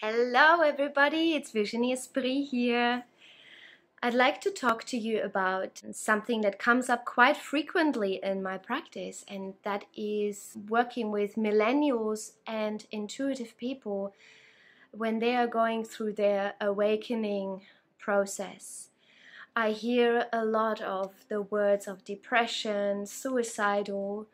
Hello everybody, it's Virginie Esprit here. I'd like to talk to you about something that comes up quite frequently in my practice and that is working with millennials and intuitive people when they are going through their awakening process. I hear a lot of the words of depression, suicidal,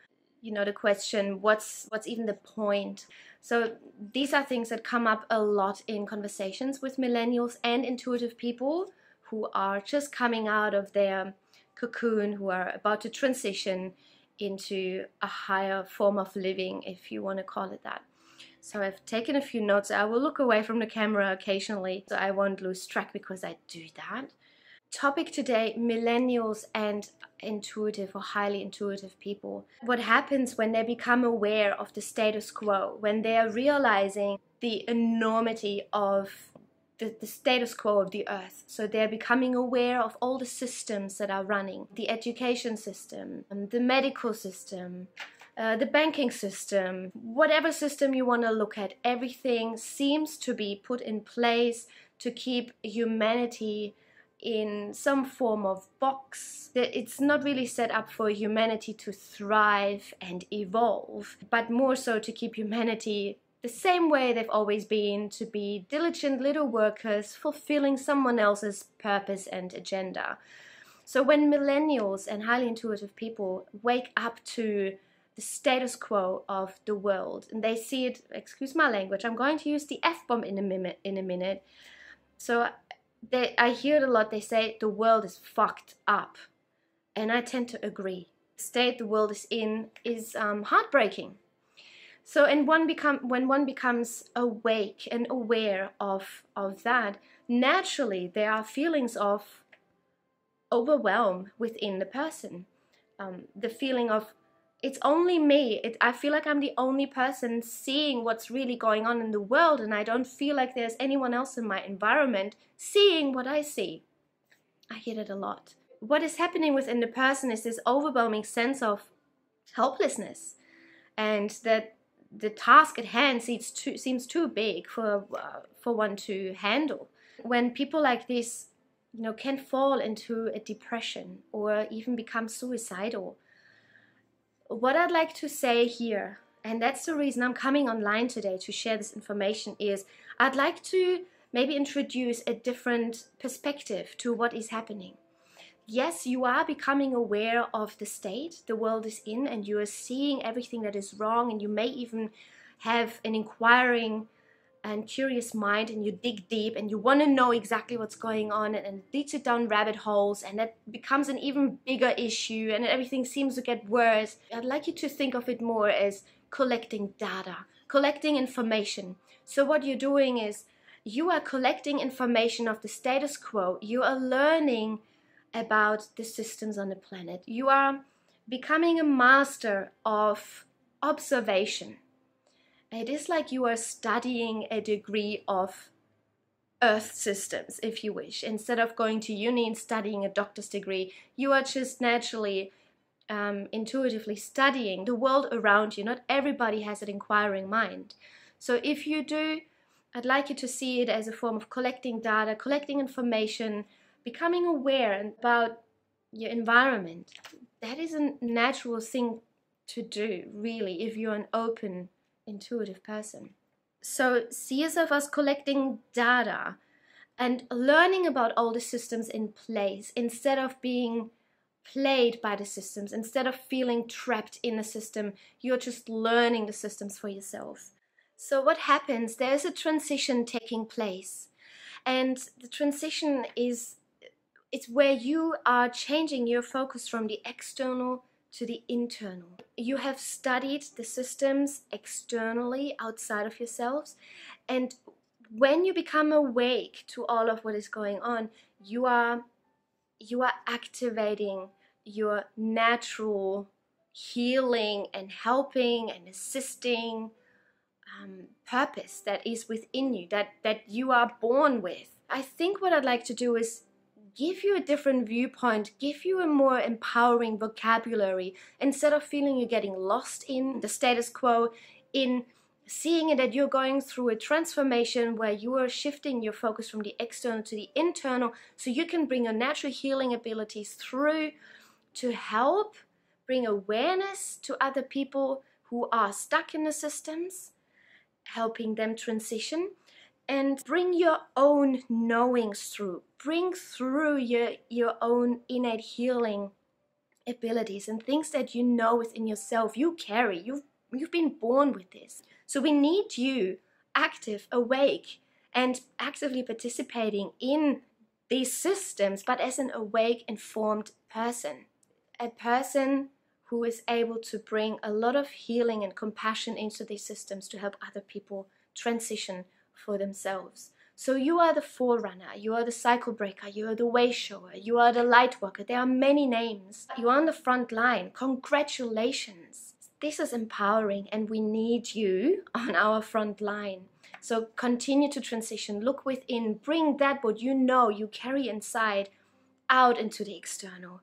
you know the question what's what's even the point so these are things that come up a lot in conversations with millennials and intuitive people who are just coming out of their cocoon who are about to transition into a higher form of living if you want to call it that so I've taken a few notes. I will look away from the camera occasionally so I won't lose track because I do that. Topic today millennials and intuitive or highly intuitive people. What happens when they become aware of the status quo, when they are realizing the enormity of the, the, status quo of the earth. So they're becoming aware of all the systems that are running the education system, the medical system, uh, the banking system, whatever system you want to look at. Everything seems to be put in place to keep humanity in some form of box. It's not really set up for humanity to thrive and evolve, but more so to keep humanity the same way they've always been to be diligent little workers fulfilling someone else's purpose and agenda. So when millennials and highly intuitive people wake up to the status quo of the world and they see it excuse my language i'm going to use the f bomb in a minute in a minute so they, I hear it a lot, they say the world is fucked up. And I tend to agree. The state the world is in is um, heartbreaking. So and one become when one becomes awake and aware of of that, naturally there are feelings of overwhelm within the person. Um, the feeling of it's only me. It, I feel like I'm the only person seeing what's really going on in the world, and I don't feel like there's anyone else in my environment seeing what I see. I hear it a lot. What is happening within the person is this overwhelming sense of helplessness, and that the task at hand seems too, seems too big for, uh, for one to handle. When people like this you know, can fall into a depression or even become suicidal what I'd like to say here, and that's the reason I'm coming online today to share this information, is I'd like to maybe introduce a different perspective to what is happening. Yes, you are becoming aware of the state the world is in, and you are seeing everything that is wrong, and you may even have an inquiring and curious mind and you dig deep and you want to know exactly what's going on and, and it leads you down rabbit holes and that becomes an even bigger issue and everything seems to get worse. I'd like you to think of it more as collecting data, collecting information. So what you're doing is you are collecting information of the status quo. You are learning about the systems on the planet. You are becoming a master of observation it is like you are studying a degree of earth systems, if you wish. Instead of going to uni and studying a doctor's degree, you are just naturally, um, intuitively studying the world around you. Not everybody has an inquiring mind. So if you do, I'd like you to see it as a form of collecting data, collecting information, becoming aware about your environment. That is a natural thing to do, really, if you're an open intuitive person. So CSF was collecting data and learning about all the systems in place instead of being played by the systems, instead of feeling trapped in the system, you're just learning the systems for yourself. So, what happens? There's a transition taking place, and the transition is it's where you are changing your focus from the external to the internal. You have studied the systems externally outside of yourselves, and when you become awake to all of what is going on, you are you are activating your natural healing and helping and assisting um, purpose that is within you that that you are born with. I think what I'd like to do is give you a different viewpoint, give you a more empowering vocabulary instead of feeling you're getting lost in the status quo, in seeing that you're going through a transformation where you are shifting your focus from the external to the internal so you can bring your natural healing abilities through to help bring awareness to other people who are stuck in the systems helping them transition and bring your own knowings through. Bring through your, your own innate healing abilities and things that you know within yourself. You carry, you've, you've been born with this. So we need you active, awake, and actively participating in these systems, but as an awake, informed person. A person who is able to bring a lot of healing and compassion into these systems to help other people transition for themselves. So you are the forerunner, you are the cycle breaker, you are the way shower, you are the light worker. There are many names. You are on the front line. Congratulations. This is empowering and we need you on our front line. So continue to transition, look within, bring that what you know you carry inside out into the external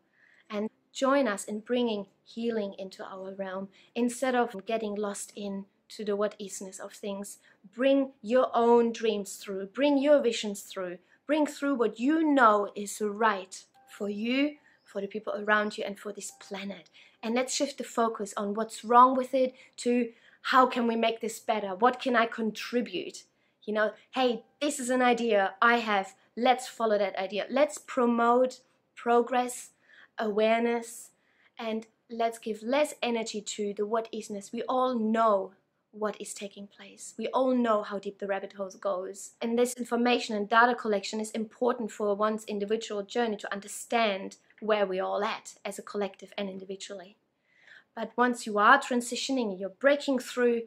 and join us in bringing healing into our realm instead of getting lost in to the what isness of things. Bring your own dreams through, bring your visions through, bring through what you know is right for you, for the people around you, and for this planet. And let's shift the focus on what's wrong with it to how can we make this better? What can I contribute? You know, hey, this is an idea I have. Let's follow that idea. Let's promote progress, awareness, and let's give less energy to the what isness. We all know what is taking place. We all know how deep the rabbit hole goes. And this information and data collection is important for one's individual journey to understand where we're all at as a collective and individually. But once you are transitioning, you're breaking through,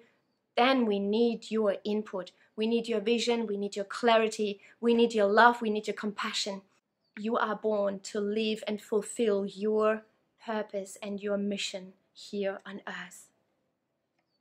then we need your input. We need your vision, we need your clarity, we need your love, we need your compassion. You are born to live and fulfill your purpose and your mission here on earth.